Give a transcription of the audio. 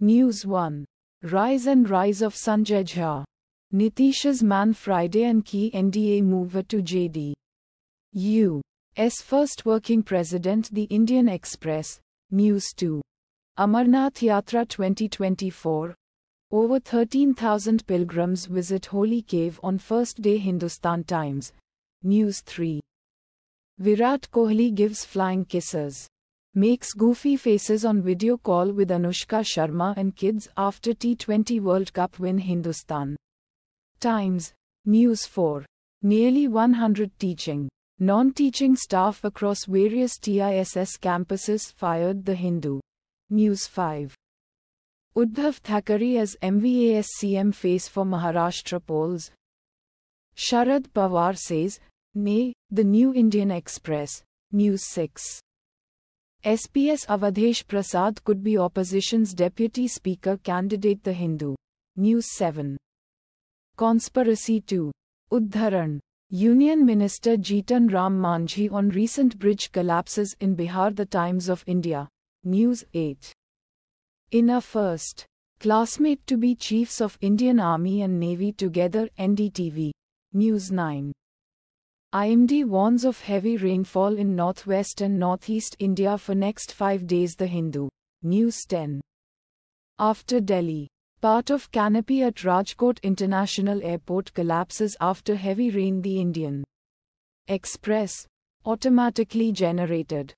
News 1. Rise and Rise of Sanjay Jha. Nitish's Man Friday and key NDA mover to JD. U. S. First Working President The Indian Express. News 2. Amarnath Yatra 2024. Over 13,000 pilgrims visit Holy Cave on first day Hindustan Times. News 3. Virat Kohli gives flying kisses makes goofy faces on video call with Anushka Sharma and kids after T20 World Cup win Hindustan. Times, News 4. Nearly 100 teaching, non-teaching staff across various TISS campuses fired the Hindu. News 5. Uddhav Thackeray as MVAS CM face for Maharashtra polls. Sharad Pawar says, nay, the New Indian Express. News 6. SPS Avadesh Prasad could be opposition's deputy speaker candidate The Hindu. News 7. Conspiracy 2. Uddharan. Union Minister Jeetan Ram Manji on recent bridge collapses in Bihar The Times of India. News 8. Inner first, classmate to be chiefs of Indian Army and Navy together NDTV. News 9. IMD warns of heavy rainfall in northwest and northeast India for next 5 days The Hindu News 10 After Delhi part of canopy at Rajkot International Airport collapses after heavy rain the Indian Express automatically generated